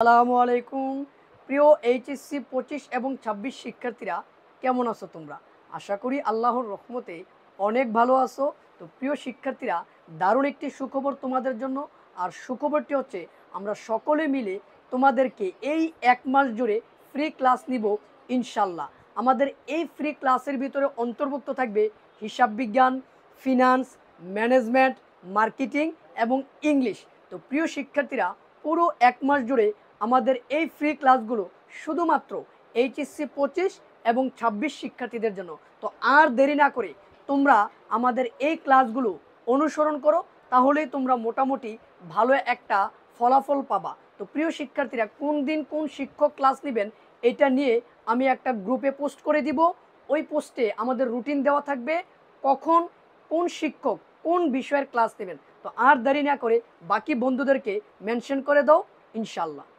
আসসালামু আলাইকুম প্রিয় এইচএসসি পঁচিশ এবং ২৬ শিক্ষার্থীরা কেমন আছো তোমরা আশা করি আল্লাহর রহমতে অনেক ভালো আছো তো প্রিয় শিক্ষার্থীরা দারুণ একটি সুখবর তোমাদের জন্য আর সুখবরটি হচ্ছে আমরা সকলে মিলে তোমাদেরকে এই এক মাস জুড়ে ফ্রি ক্লাস নিব ইনশাল্লাহ আমাদের এই ফ্রি ক্লাসের ভিতরে অন্তর্ভুক্ত থাকবে হিসাব বিজ্ঞান ফিনান্স ম্যানেজমেন্ট মার্কেটিং এবং ইংলিশ তো প্রিয় শিক্ষার্থীরা পুরো এক মাস জুড়ে আমাদের এই ফ্রি ক্লাসগুলো শুধুমাত্র এইচএসসি পঁচিশ এবং ২৬ শিক্ষার্থীদের জন্য তো আর দেরি না করে তোমরা আমাদের এই ক্লাসগুলো অনুসরণ করো তাহলেই তোমরা মোটামুটি ভালো একটা ফলাফল পাবা তো প্রিয় শিক্ষার্থীরা কোন দিন কোন শিক্ষক ক্লাস নেবেন এটা নিয়ে আমি একটা গ্রুপে পোস্ট করে দিব ওই পোস্টে আমাদের রুটিন দেওয়া থাকবে কখন কোন শিক্ষক কোন বিষয়ের ক্লাস নেবেন তো আর দেরি না করে বাকি বন্ধুদেরকে মেনশন করে দাও ইনশাল্লাহ